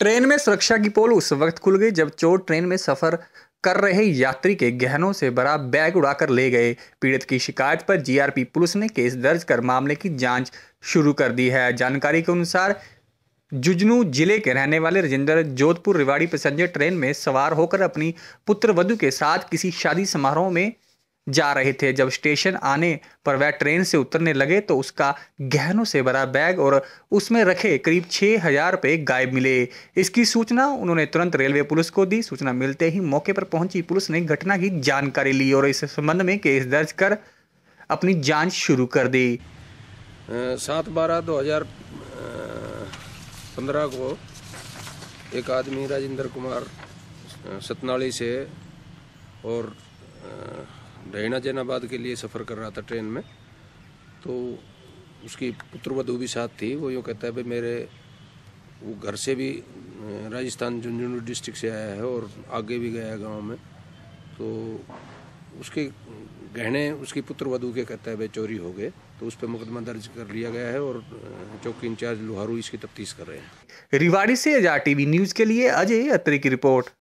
train में सुरक्षा की पोल उस वक्त खुल गई जब चोर ट्रेन में सफर कर रहे यात्री के गहनों से भरा बैग उड़ाकर ले गए पीड़ित की शिकायत पर जीआरपी पुलिस ने केस दर्ज कर मामले की जांच शुरू कर दी है जानकारी के अनुसार जुजनू जिले के रहने वाले राजेंद्र जोधपुर रिवाड़ी पैसेंजर ट्रेन में सवार होकर अपनी पुत्र वधु के साथ किसी शादी समारोह में जा रहे थे जब स्टेशन आने पर वह ट्रेन से उतरने लगे तो उसका गहनों से भरा बैग और उसमें रखे करीब छः हजार रुपये गायब मिले इसकी सूचना उन्होंने तुरंत रेलवे पुलिस को दी सूचना मिलते ही मौके पर पहुंची पुलिस ने घटना की जानकारी ली और इस संबंध में केस दर्ज कर अपनी जांच शुरू कर दी सात बारह दो हजार पंद्रह को एक आदमी राजेंद्र कुमार सतनाली से और आ, डहना जैनाबाद के लिए सफ़र कर रहा था ट्रेन में तो उसकी पुत्रवधु भी साथ थी वो यूँ कहता है भाई मेरे वो घर से भी राजस्थान झुंझुनू डिस्ट्रिक्ट से आया है और आगे भी गया है गाँव में तो उसके गहने उसकी पुत्रवधु के कहता है भाई चोरी हो गए तो उस पर मुकदमा दर्ज कर लिया गया है और चौकी इंचार्ज लोहारू इसकी तफ्तीश कर रहे हैं रिवाड़ी से अजा टीवी न्यूज़ के लिए अजय अत्री की रिपोर्ट